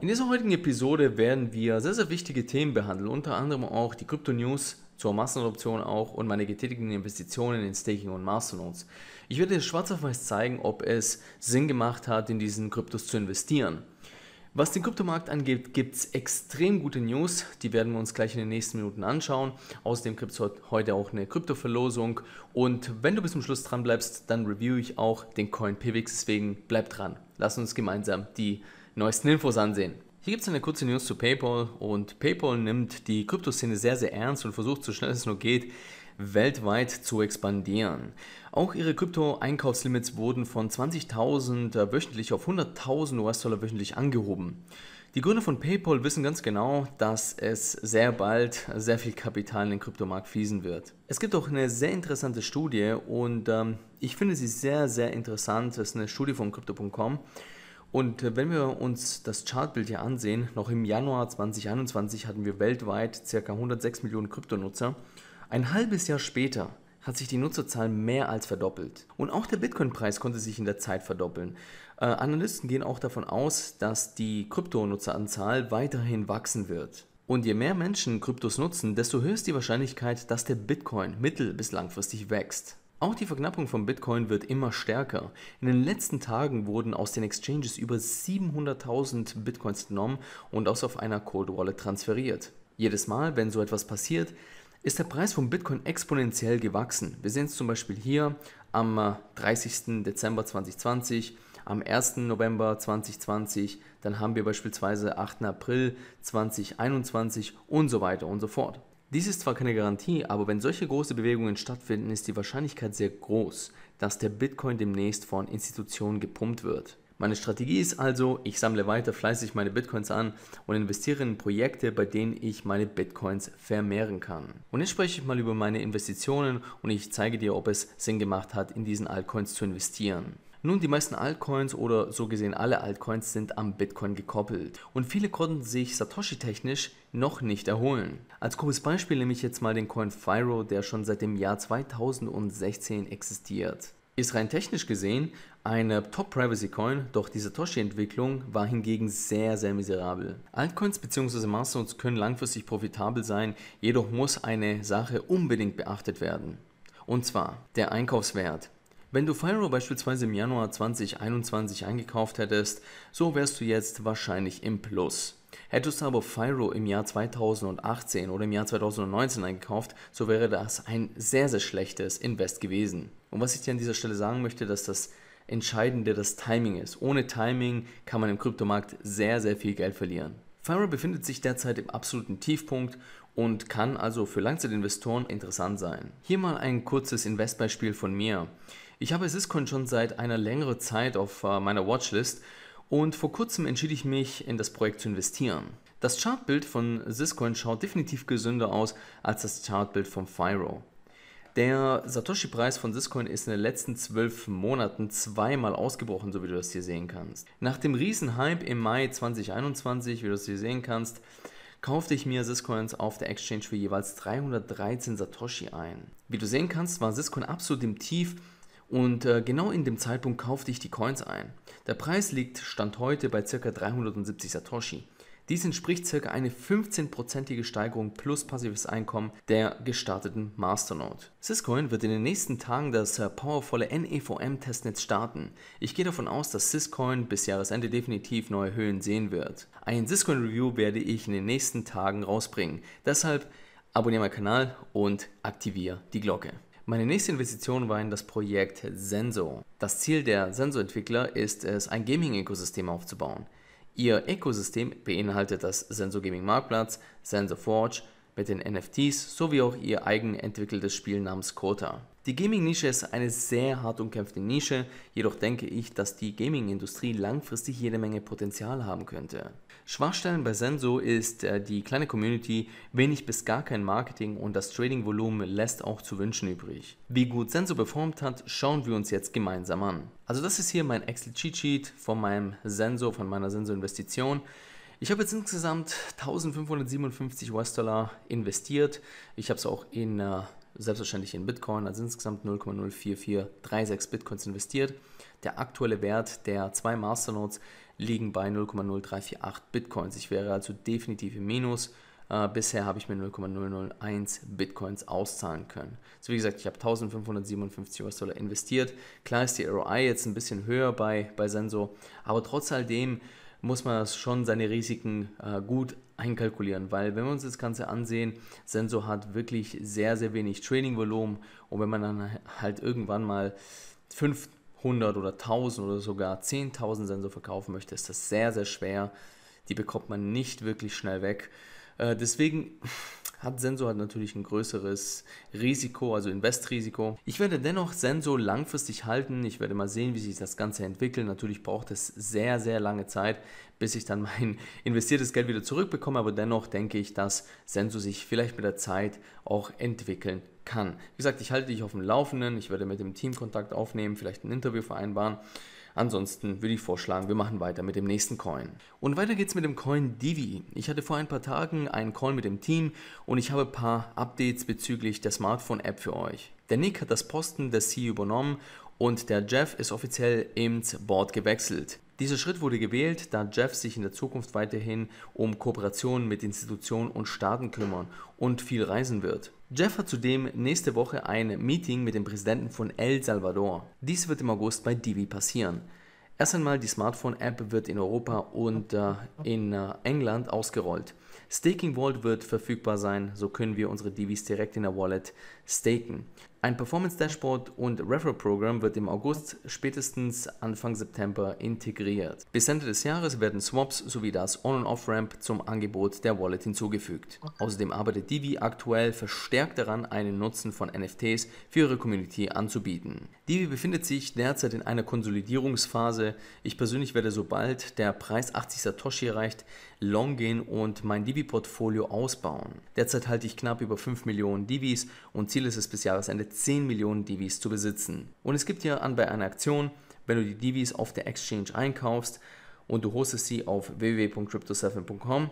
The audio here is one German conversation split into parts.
In dieser heutigen Episode werden wir sehr, sehr wichtige Themen behandeln, unter anderem auch die Krypto-News zur Massenadoption auch und meine getätigten Investitionen in Staking und Masternodes. Ich werde dir schwarz auf weiß zeigen, ob es Sinn gemacht hat, in diesen Kryptos zu investieren. Was den Kryptomarkt angeht, gibt es extrem gute News, die werden wir uns gleich in den nächsten Minuten anschauen. Außerdem gibt es heute auch eine Kryptoverlosung und wenn du bis zum Schluss dran bleibst, dann review ich auch den Coin Pivix, deswegen bleib dran. Lass uns gemeinsam die neuesten Infos ansehen. Hier gibt es eine kurze News zu PayPal und PayPal nimmt die Kryptoszene sehr, sehr ernst und versucht, so schnell es nur geht, weltweit zu expandieren. Auch ihre Krypto-Einkaufslimits wurden von 20.000 äh, wöchentlich auf 100.000 US-Dollar wöchentlich angehoben. Die Gründer von PayPal wissen ganz genau, dass es sehr bald sehr viel Kapital in den Kryptomarkt fließen wird. Es gibt auch eine sehr interessante Studie und ähm, ich finde sie sehr, sehr interessant. Es ist eine Studie von Crypto.com und äh, wenn wir uns das Chartbild hier ansehen, noch im Januar 2021 hatten wir weltweit ca. 106 Millionen Kryptonutzer. Ein halbes Jahr später hat sich die Nutzerzahl mehr als verdoppelt. Und auch der Bitcoin-Preis konnte sich in der Zeit verdoppeln. Äh, Analysten gehen auch davon aus, dass die Kryptonutzeranzahl weiterhin wachsen wird. Und je mehr Menschen Kryptos nutzen, desto höher ist die Wahrscheinlichkeit, dass der Bitcoin mittel- bis langfristig wächst. Auch die Verknappung von Bitcoin wird immer stärker. In den letzten Tagen wurden aus den Exchanges über 700.000 Bitcoins genommen und aus auf einer Cold Wallet transferiert. Jedes Mal, wenn so etwas passiert, ist der Preis von Bitcoin exponentiell gewachsen. Wir sehen es zum Beispiel hier am 30. Äh, Dezember 2020, am 1. November 2020, dann haben wir beispielsweise 8. April 2021 und so weiter und so fort. Dies ist zwar keine Garantie, aber wenn solche große Bewegungen stattfinden, ist die Wahrscheinlichkeit sehr groß, dass der Bitcoin demnächst von Institutionen gepumpt wird. Meine Strategie ist also, ich sammle weiter fleißig meine Bitcoins an und investiere in Projekte, bei denen ich meine Bitcoins vermehren kann. Und jetzt spreche ich mal über meine Investitionen und ich zeige dir, ob es Sinn gemacht hat, in diesen Altcoins zu investieren. Nun, die meisten Altcoins oder so gesehen alle Altcoins sind am Bitcoin gekoppelt und viele konnten sich Satoshi-technisch noch nicht erholen. Als grobes Beispiel nehme ich jetzt mal den Coin Fyro, der schon seit dem Jahr 2016 existiert. Ist rein technisch gesehen eine Top-Privacy-Coin, doch die Satoshi-Entwicklung war hingegen sehr, sehr miserabel. Altcoins bzw. Mastodons können langfristig profitabel sein, jedoch muss eine Sache unbedingt beachtet werden. Und zwar der Einkaufswert. Wenn du Firo beispielsweise im Januar 2021 eingekauft hättest, so wärst du jetzt wahrscheinlich im Plus. Hättest du aber Firo im Jahr 2018 oder im Jahr 2019 eingekauft, so wäre das ein sehr, sehr schlechtes Invest gewesen. Und was ich dir an dieser Stelle sagen möchte, dass das Entscheidende das Timing ist. Ohne Timing kann man im Kryptomarkt sehr, sehr viel Geld verlieren. Firo befindet sich derzeit im absoluten Tiefpunkt und kann also für Langzeitinvestoren interessant sein. Hier mal ein kurzes Investbeispiel von mir. Ich habe Syscon schon seit einer längeren Zeit auf äh, meiner Watchlist und vor kurzem entschied ich mich, in das Projekt zu investieren. Das Chartbild von Syscoin schaut definitiv gesünder aus als das Chartbild von Firo. Der Satoshi-Preis von Syscoin ist in den letzten zwölf Monaten zweimal ausgebrochen, so wie du das hier sehen kannst. Nach dem Riesenhype im Mai 2021, wie du das hier sehen kannst, kaufte ich mir Syscoins auf der Exchange für jeweils 313 Satoshi ein. Wie du sehen kannst, war Syscoin absolut im Tief und äh, genau in dem Zeitpunkt kaufte ich die Coins ein. Der Preis liegt Stand heute bei ca. 370 Satoshi. Dies entspricht ca. eine 15 Steigerung plus passives Einkommen der gestarteten Masternode. Syscoin wird in den nächsten Tagen das äh, powervolle NEVM-Testnetz starten. Ich gehe davon aus, dass Syscoin bis Jahresende definitiv neue Höhen sehen wird. Ein Syscoin-Review werde ich in den nächsten Tagen rausbringen. Deshalb abonniere meinen Kanal und aktiviere die Glocke. Meine nächste Investition war in das Projekt Senso. Das Ziel der Senso-Entwickler ist es, ein Gaming-Ökosystem aufzubauen. Ihr Ökosystem beinhaltet das Senso Gaming Marktplatz, Senso Forge mit den NFTs sowie auch ihr eigen entwickeltes Spiel namens Kota. Die Gaming-Nische ist eine sehr hart umkämpfte Nische, jedoch denke ich, dass die Gaming-Industrie langfristig jede Menge Potenzial haben könnte. Schwachstellen bei Senso ist äh, die kleine Community, wenig bis gar kein Marketing und das Trading-Volumen lässt auch zu wünschen übrig. Wie gut Senso performt hat, schauen wir uns jetzt gemeinsam an. Also das ist hier mein Excel Cheat Sheet von meinem Senso, von meiner Senso-Investition. Ich habe jetzt insgesamt 1557 US-Dollar investiert. Ich habe es auch in äh, selbstverständlich in Bitcoin, also insgesamt 0,04436 Bitcoins investiert. Der aktuelle Wert der zwei Masternodes liegen bei 0,0348 Bitcoins. Ich wäre also definitiv im Minus. Äh, bisher habe ich mir 0,001 Bitcoins auszahlen können. So also wie gesagt, ich habe 1557 US-Dollar investiert. Klar ist die ROI jetzt ein bisschen höher bei, bei Senso, aber trotz all dem muss man das schon seine Risiken äh, gut einkalkulieren, weil wenn wir uns das Ganze ansehen, Sensor hat wirklich sehr, sehr wenig trading und wenn man dann halt irgendwann mal 500 oder 1000 oder sogar 10.000 Sensor verkaufen möchte, ist das sehr, sehr schwer. Die bekommt man nicht wirklich schnell weg. Äh, deswegen hat Sensor halt natürlich ein größeres Risiko, also Investrisiko. Ich werde dennoch Sensor langfristig halten. Ich werde mal sehen, wie sich das Ganze entwickelt. Natürlich braucht es sehr, sehr lange Zeit, bis ich dann mein investiertes Geld wieder zurückbekomme. Aber dennoch denke ich, dass Sensor sich vielleicht mit der Zeit auch entwickeln kann. Wie gesagt, ich halte dich auf dem Laufenden. Ich werde mit dem Team Kontakt aufnehmen, vielleicht ein Interview vereinbaren. Ansonsten würde ich vorschlagen, wir machen weiter mit dem nächsten Coin. Und weiter geht's mit dem Coin Divi. Ich hatte vor ein paar Tagen einen Call mit dem Team und ich habe ein paar Updates bezüglich der Smartphone-App für euch. Der Nick hat das Posten des CEO übernommen und der Jeff ist offiziell ins Board gewechselt. Dieser Schritt wurde gewählt, da Jeff sich in der Zukunft weiterhin um Kooperationen mit Institutionen und Staaten kümmern und viel reisen wird. Jeff hat zudem nächste Woche ein Meeting mit dem Präsidenten von El Salvador. Dies wird im August bei Divi passieren. Erst einmal, die Smartphone-App wird in Europa und äh, in äh, England ausgerollt. Staking Vault wird verfügbar sein, so können wir unsere Divis direkt in der Wallet staken. Ein Performance-Dashboard und Referral-Programm wird im August spätestens Anfang September integriert. Bis Ende des Jahres werden Swaps sowie das On- und Off-Ramp zum Angebot der Wallet hinzugefügt. Außerdem arbeitet Divi aktuell verstärkt daran, einen Nutzen von NFTs für ihre Community anzubieten. Divi befindet sich derzeit in einer Konsolidierungsphase. Ich persönlich werde sobald der Preis 80 Satoshi erreicht, long gehen und mein Divi-Portfolio ausbauen. Derzeit halte ich knapp über 5 Millionen Divis und Ziel ist es bis Jahresende 10 Millionen Divis zu besitzen. Und es gibt hier an bei einer Aktion, wenn du die Divis auf der Exchange einkaufst und du hostest sie auf www.crypto7.com,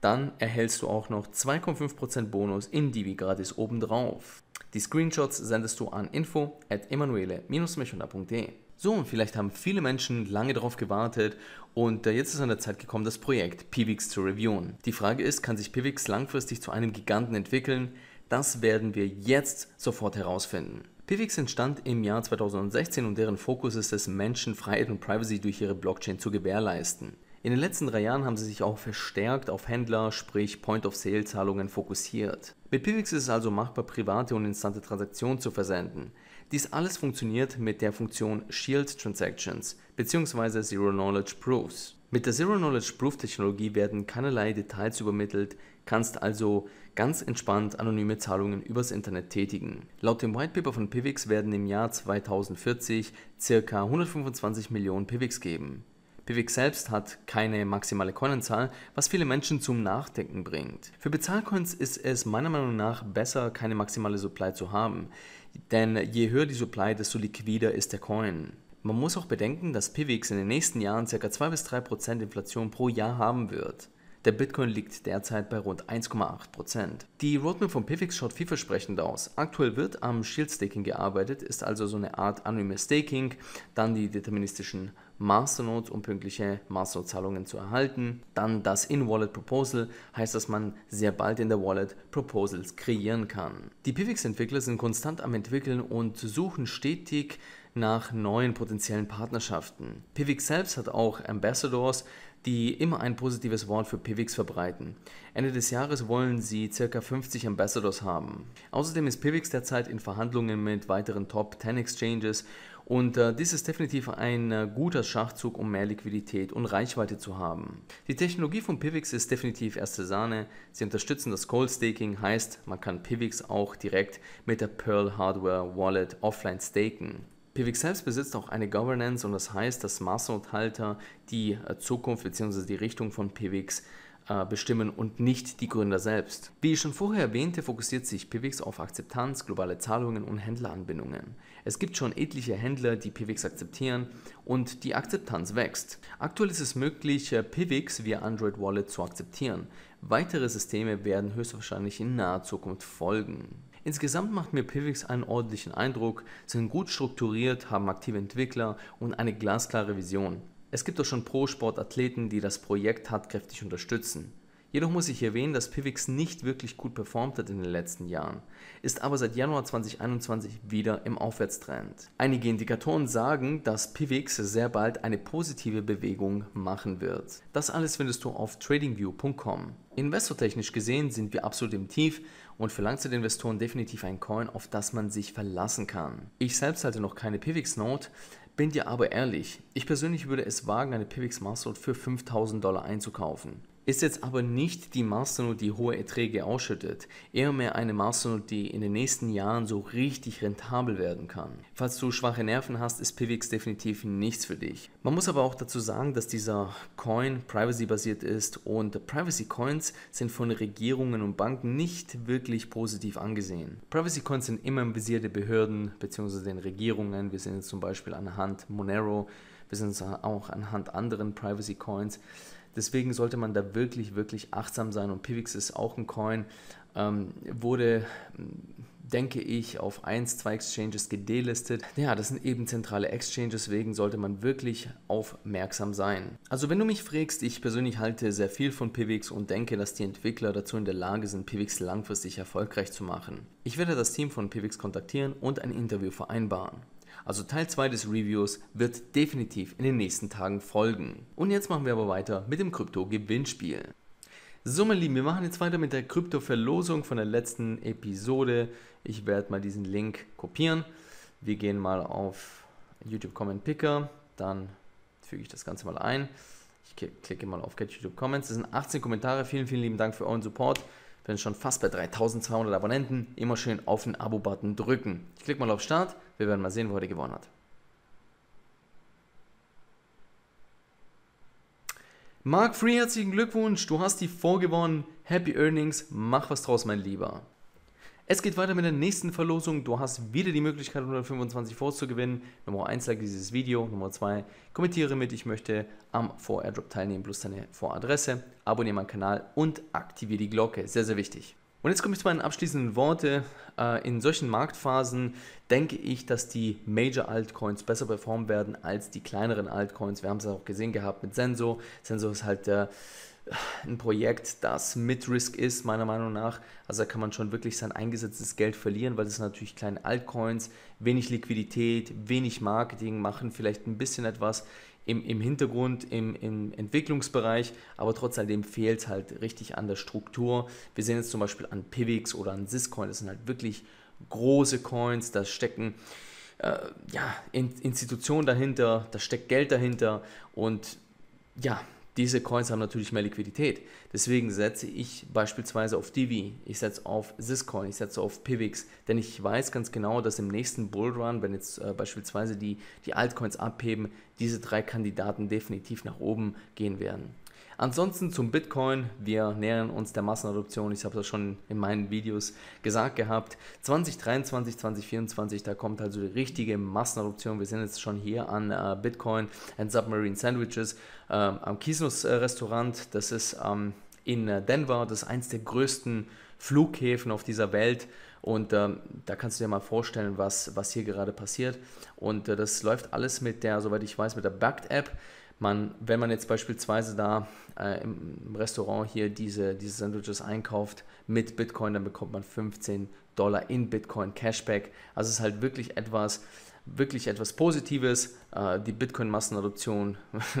dann erhältst du auch noch 2,5% Bonus in Divi gratis obendrauf. Die Screenshots sendest du an info at emanuele-michunda.de. So, und vielleicht haben viele Menschen lange darauf gewartet und äh, jetzt ist an der Zeit gekommen, das Projekt Pivix zu reviewen. Die Frage ist, kann sich Pivix langfristig zu einem Giganten entwickeln, das werden wir jetzt sofort herausfinden. Pivix entstand im Jahr 2016 und deren Fokus ist es, Menschen Freiheit und Privacy durch ihre Blockchain zu gewährleisten. In den letzten drei Jahren haben sie sich auch verstärkt auf Händler, sprich Point-of-Sale-Zahlungen fokussiert. Mit Pivix ist es also machbar, private und instante Transaktionen zu versenden. Dies alles funktioniert mit der Funktion Shield Transactions bzw. Zero Knowledge Proofs. Mit der Zero-Knowledge-Proof-Technologie werden keinerlei Details übermittelt, kannst also ganz entspannt anonyme Zahlungen übers Internet tätigen. Laut dem White Paper von Pivx werden im Jahr 2040 ca. 125 Millionen Pivx geben. Pivx selbst hat keine maximale Coinenzahl, was viele Menschen zum Nachdenken bringt. Für Bezahlcoins ist es meiner Meinung nach besser, keine maximale Supply zu haben, denn je höher die Supply, desto liquider ist der Coin. Man muss auch bedenken, dass PIVX in den nächsten Jahren ca. 2 3 Inflation pro Jahr haben wird. Der Bitcoin liegt derzeit bei rund 1,8%. Die Roadmap von Pivx schaut vielversprechend aus. Aktuell wird am Shield Staking gearbeitet, ist also so eine Art anonymes Staking, dann die deterministischen Masternodes, um pünktliche Masternode-Zahlungen zu erhalten, dann das In-Wallet Proposal, heißt, dass man sehr bald in der Wallet Proposals kreieren kann. Die Pivx-Entwickler sind konstant am entwickeln und suchen stetig nach neuen potenziellen Partnerschaften. Pivix selbst hat auch Ambassadors, die immer ein positives Wort für Pivix verbreiten. Ende des Jahres wollen sie ca. 50 Ambassadors haben. Außerdem ist Pivix derzeit in Verhandlungen mit weiteren Top 10 Exchanges und äh, dies ist definitiv ein äh, guter Schachzug, um mehr Liquidität und Reichweite zu haben. Die Technologie von Pivix ist definitiv erste Sahne. Sie unterstützen das Cold Staking, heißt, man kann Pivix auch direkt mit der Pearl Hardware Wallet offline staken. PWX selbst besitzt auch eine Governance und das heißt, dass Master Halter die äh, Zukunft bzw. die Richtung von PWX äh, bestimmen und nicht die Gründer selbst. Wie ich schon vorher erwähnte, fokussiert sich PWX auf Akzeptanz, globale Zahlungen und Händleranbindungen. Es gibt schon etliche Händler, die PWX akzeptieren und die Akzeptanz wächst. Aktuell ist es möglich, äh, PWX via Android Wallet zu akzeptieren. Weitere Systeme werden höchstwahrscheinlich in naher Zukunft folgen. Insgesamt macht mir Pivix einen ordentlichen Eindruck, sind gut strukturiert, haben aktive Entwickler und eine glasklare Vision. Es gibt auch schon Pro-Sport-Athleten, die das Projekt tatkräftig unterstützen. Jedoch muss ich erwähnen, dass Pivix nicht wirklich gut performt hat in den letzten Jahren, ist aber seit Januar 2021 wieder im Aufwärtstrend. Einige Indikatoren sagen, dass Pivix sehr bald eine positive Bewegung machen wird. Das alles findest du auf tradingview.com. Investortechnisch gesehen sind wir absolut im Tief und für Langzeitinvestoren definitiv ein Coin, auf das man sich verlassen kann. Ich selbst halte noch keine pivix Note, bin dir aber ehrlich, ich persönlich würde es wagen, eine Pivix Master für 5000 Dollar einzukaufen ist jetzt aber nicht die Masternode, die hohe Erträge ausschüttet, eher mehr eine Masternode, die in den nächsten Jahren so richtig rentabel werden kann. Falls du schwache Nerven hast, ist Pivx definitiv nichts für dich. Man muss aber auch dazu sagen, dass dieser Coin privacy-basiert ist und Privacy-Coins sind von Regierungen und Banken nicht wirklich positiv angesehen. Privacy-Coins sind immer im Visier der Behörden bzw. den Regierungen. Wir sehen jetzt zum Beispiel anhand Monero, wir sehen es auch anhand anderen Privacy-Coins. Deswegen sollte man da wirklich, wirklich achtsam sein. Und Pivix ist auch ein Coin, ähm, wurde, hm, denke ich, auf 1, 2 Exchanges gedelistet. Ja, das sind eben zentrale Exchanges, deswegen sollte man wirklich aufmerksam sein. Also wenn du mich fragst, ich persönlich halte sehr viel von Pivix und denke, dass die Entwickler dazu in der Lage sind, Pivix langfristig erfolgreich zu machen. Ich werde das Team von Pivix kontaktieren und ein Interview vereinbaren. Also Teil 2 des Reviews wird definitiv in den nächsten Tagen folgen. Und jetzt machen wir aber weiter mit dem Krypto-Gewinnspiel. So, meine Lieben, wir machen jetzt weiter mit der Krypto-Verlosung von der letzten Episode. Ich werde mal diesen Link kopieren. Wir gehen mal auf YouTube Comment Picker, dann füge ich das Ganze mal ein. Ich klicke mal auf Catch YouTube Comments. Das sind 18 Kommentare. Vielen, vielen lieben Dank für euren Support bin schon fast bei 3200 Abonnenten. Immer schön auf den Abo-Button drücken. Ich klicke mal auf Start. Wir werden mal sehen, wo heute gewonnen hat. Mark Free, herzlichen Glückwunsch. Du hast die vorgewonnen. Happy Earnings. Mach was draus, mein Lieber. Es geht weiter mit der nächsten Verlosung. Du hast wieder die Möglichkeit, 125 Fours zu gewinnen. Nummer 1, like dieses Video. Nummer 2, kommentiere mit, ich möchte am Vor-Airdrop teilnehmen, plus deine Voradresse. Abonniere meinen Kanal und aktiviere die Glocke. Sehr, sehr wichtig. Und jetzt komme ich zu meinen abschließenden Worten. Äh, in solchen Marktphasen denke ich, dass die Major Altcoins besser performen werden als die kleineren Altcoins. Wir haben es auch gesehen gehabt mit Sensor. Sensor ist halt der ein Projekt, das mit Risk ist, meiner Meinung nach. Also da kann man schon wirklich sein eingesetztes Geld verlieren, weil es natürlich kleine Altcoins, wenig Liquidität, wenig Marketing machen, vielleicht ein bisschen etwas im, im Hintergrund, im, im Entwicklungsbereich, aber trotz alledem fehlt es halt richtig an der Struktur. Wir sehen jetzt zum Beispiel an Pivix oder an Syscoin, das sind halt wirklich große Coins, da stecken äh, ja, Institutionen dahinter, da steckt Geld dahinter und ja, diese Coins haben natürlich mehr Liquidität. Deswegen setze ich beispielsweise auf Divi, ich setze auf Syscoin, ich setze auf Pivx, denn ich weiß ganz genau, dass im nächsten Bullrun, wenn jetzt äh, beispielsweise die, die Altcoins abheben, diese drei Kandidaten definitiv nach oben gehen werden. Ansonsten zum Bitcoin. Wir nähern uns der Massenadoption. Ich habe das schon in meinen Videos gesagt gehabt. 2023, 2024, da kommt also die richtige Massenadoption. Wir sind jetzt schon hier an äh, Bitcoin and Submarine Sandwiches äh, am Kisnos äh, Restaurant. Das ist ähm, in äh, Denver. Das ist eins der größten Flughäfen auf dieser Welt. Und ähm, da kannst du dir mal vorstellen, was, was hier gerade passiert. Und äh, das läuft alles mit der, soweit ich weiß, mit der Backed App man, wenn man jetzt beispielsweise da äh, im Restaurant hier diese, diese Sandwiches einkauft mit Bitcoin, dann bekommt man 15 Dollar in Bitcoin Cashback. Also es ist halt wirklich etwas, wirklich etwas Positives. Äh, die Bitcoin-Massenadoption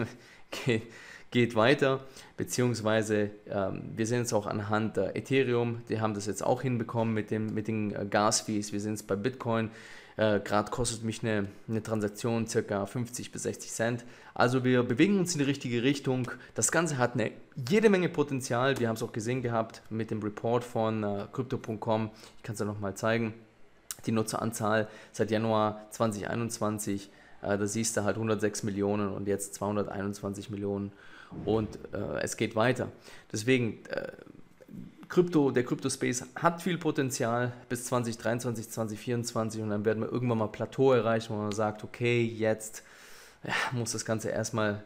geht geht weiter, beziehungsweise ähm, wir sehen es auch anhand der Ethereum, die haben das jetzt auch hinbekommen mit, dem, mit den äh, Gasfees, wir sehen es bei Bitcoin, äh, gerade kostet mich eine, eine Transaktion ca. 50 bis 60 Cent. Also wir bewegen uns in die richtige Richtung, das Ganze hat eine, jede Menge Potenzial, wir haben es auch gesehen gehabt mit dem Report von äh, Crypto.com, ich kann es ja nochmal zeigen, die Nutzeranzahl seit Januar 2021 äh, da siehst du halt 106 Millionen und jetzt 221 Millionen und äh, es geht weiter. Deswegen, äh, Krypto, der Kryptospace hat viel Potenzial bis 2023, 2024 und dann werden wir irgendwann mal Plateau erreichen, wo man sagt, okay, jetzt ja, muss das Ganze erstmal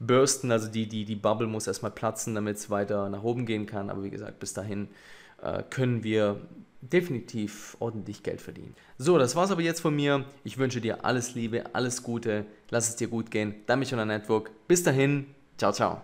bursten, also die, die, die Bubble muss erstmal platzen, damit es weiter nach oben gehen kann. Aber wie gesagt, bis dahin äh, können wir definitiv ordentlich Geld verdienen. So, das war's aber jetzt von mir. Ich wünsche dir alles Liebe, alles Gute, lass es dir gut gehen. Dein Michael Network. Bis dahin, 瞧瞧。